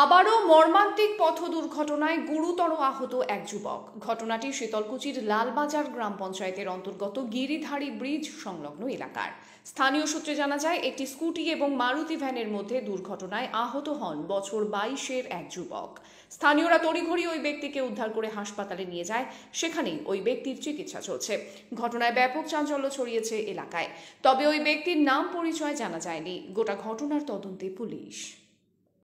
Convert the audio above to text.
আবারও মর্মান্তিক পথ দুর্ঘটনায় গুরুতর আহত এক যুবক ঘটনাটি শীতলকুচির লালবাজার গ্রাম পঞ্চায়েতের অন্তর্গত গিরিধারী ব্রিজ সংলগ্ন এলাকার স্থানীয় সূত্রে জানা যায় একটি স্কুটি এবং মারুতি ভ্যানের মধ্যে দুর্ঘটনায় আহত হন বছর বাইশের এক যুবক স্থানীয়রা তড়িঘড়ি ওই ব্যক্তিকে উদ্ধার করে হাসপাতালে নিয়ে যায় সেখানেই ওই ব্যক্তির চিকিৎসা চলছে ঘটনায় ব্যাপক চাঞ্চল্য ছড়িয়েছে এলাকায় তবে ওই ব্যক্তির নাম পরিচয় জানা যায়নি গোটা ঘটনার তদন্তে পুলিশ